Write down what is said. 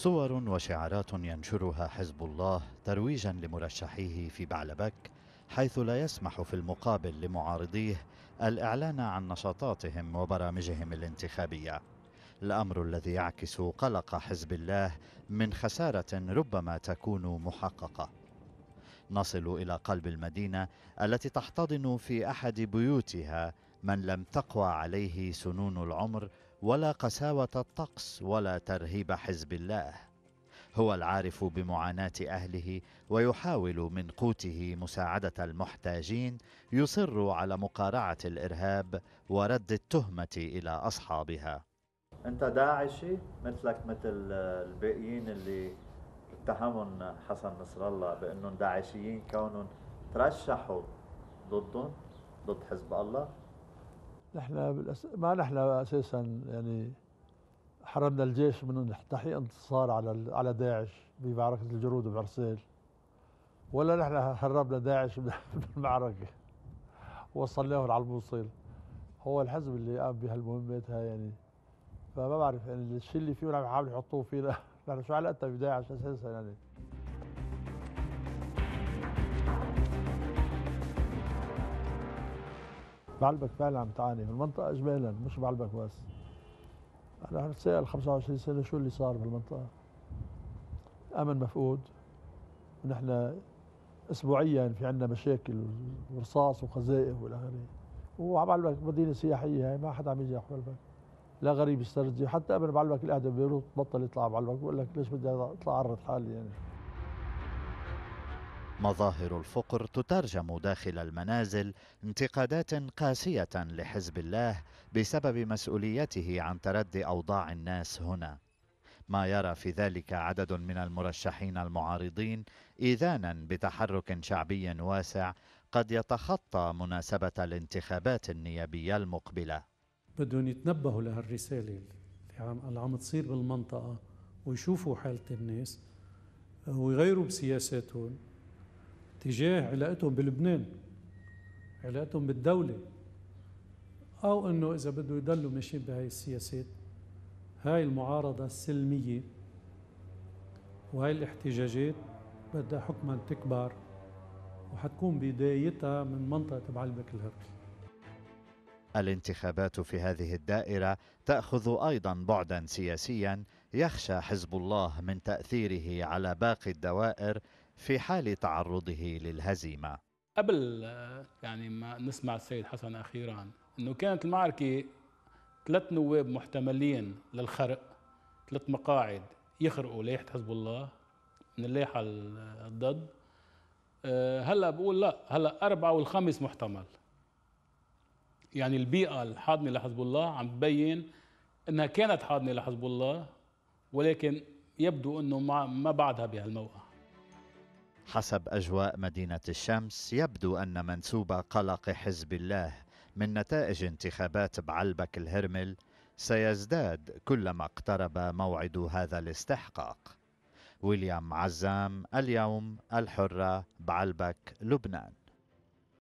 صور وشعارات ينشرها حزب الله ترويجا لمرشحيه في بعلبك حيث لا يسمح في المقابل لمعارضيه الاعلان عن نشاطاتهم وبرامجهم الانتخابيه الامر الذي يعكس قلق حزب الله من خساره ربما تكون محققه نصل الى قلب المدينه التي تحتضن في احد بيوتها من لم تقوى عليه سنون العمر ولا قساوه الطقس ولا ترهيب حزب الله هو العارف بمعاناه اهله ويحاول من قوته مساعده المحتاجين يصر على مقارعه الارهاب ورد التهمه الى اصحابها انت داعشي مثلك مثل الباقيين اللي اتهمهم حسن نصر الله بانهم داعشيين كونهم ترشحوا ضدهم ضد حزب الله نحن بالأس... ما نحن اساسا يعني حرمنا الجيش من تحقيق انتصار على على داعش بمعركه الجرود بعرسيل ولا نحن هربنا داعش بالمعركه وصلناهم على الموصل هو الحزب اللي قام بهالمهمات هاي يعني فما بعرف يعني الشيء اللي فيه عم يحاولوا يحطوه فينا نحن شو علاقتنا بداعش اساسا يعني بعلبك فعلا عم تعاني بالمنطقه اجمالا مش بعلبك بس انا عم بتسال 25 سنه شو اللي صار بالمنطقه امن مفقود ونحن اسبوعيا في عندنا مشاكل ورصاص وقذائف والى اخره وعم بعلبك مدينه سياحيه هي ما حدا عم يجي على بعلبك لا غريب يسترجي حتى قبل بعلبك القعده ببيروت بطل يطلع بعلبك بقول لك ليش بدي اطلع اعرض حالي يعني مظاهر الفقر تترجم داخل المنازل انتقادات قاسية لحزب الله بسبب مسؤوليته عن تردي أوضاع الناس هنا ما يرى في ذلك عدد من المرشحين المعارضين إذانا بتحرك شعبي واسع قد يتخطى مناسبة الانتخابات النيابية المقبلة بدهم يتنبهوا لهالرسالة اللي عم تصير بالمنطقة ويشوفوا حالة الناس ويغيروا بسياساتهم تجاه علاقتهم بلبنان علاقتهم بالدولة أو أنه إذا بده يضلوا ماشيين بهاي السياسات هاي المعارضة السلمية وهاي الاحتجاجات بدها حكما تكبر وحتكون بدايتها من منطقة بعلبك الهربي الانتخابات في هذه الدائرة تأخذ أيضا بعدا سياسيا يخشى حزب الله من تأثيره على باقي الدوائر في حال تعرضه للهزيمة قبل يعني ما نسمع السيد حسن أخيرا أنه كانت المعركة ثلاث نواب محتملين للخرق ثلاث مقاعد يخرقوا لائحة حزب الله من اللائحة الضد آه، هلا بقول لا هلا أربعة والخامس محتمل يعني البيئة الحاضنة لحزب الله عم تبين أنها كانت حاضنة لحزب الله ولكن يبدو أنه ما بعدها بهالموقع حسب أجواء مدينة الشمس يبدو أن منسوب قلق حزب الله من نتائج انتخابات بعلبك الهرمل سيزداد كلما اقترب موعد هذا الاستحقاق ويليام عزام اليوم الحرة بعلبك لبنان